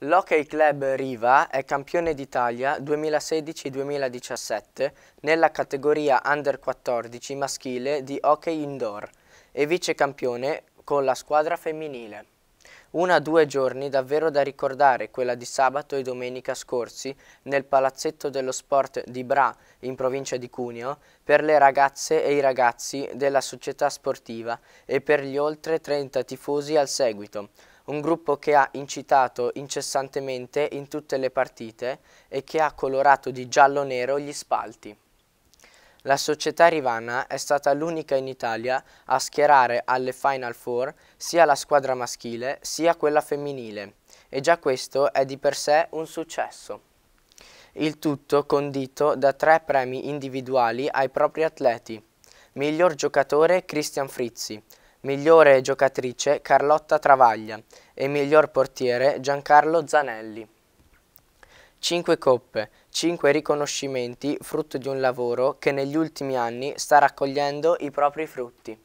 L'Hockey Club Riva è campione d'Italia 2016-2017 nella categoria Under 14 maschile di hockey indoor e vicecampione con la squadra femminile. Una due giorni davvero da ricordare quella di sabato e domenica scorsi nel palazzetto dello sport di Bra in provincia di Cuneo per le ragazze e i ragazzi della società sportiva e per gli oltre 30 tifosi al seguito un gruppo che ha incitato incessantemente in tutte le partite e che ha colorato di giallo-nero gli spalti. La società Rivana è stata l'unica in Italia a schierare alle Final Four sia la squadra maschile sia quella femminile e già questo è di per sé un successo. Il tutto condito da tre premi individuali ai propri atleti. Miglior giocatore Christian Frizzi, migliore giocatrice Carlotta Travaglia e miglior portiere Giancarlo Zanelli. 5 coppe, 5 riconoscimenti frutto di un lavoro che negli ultimi anni sta raccogliendo i propri frutti.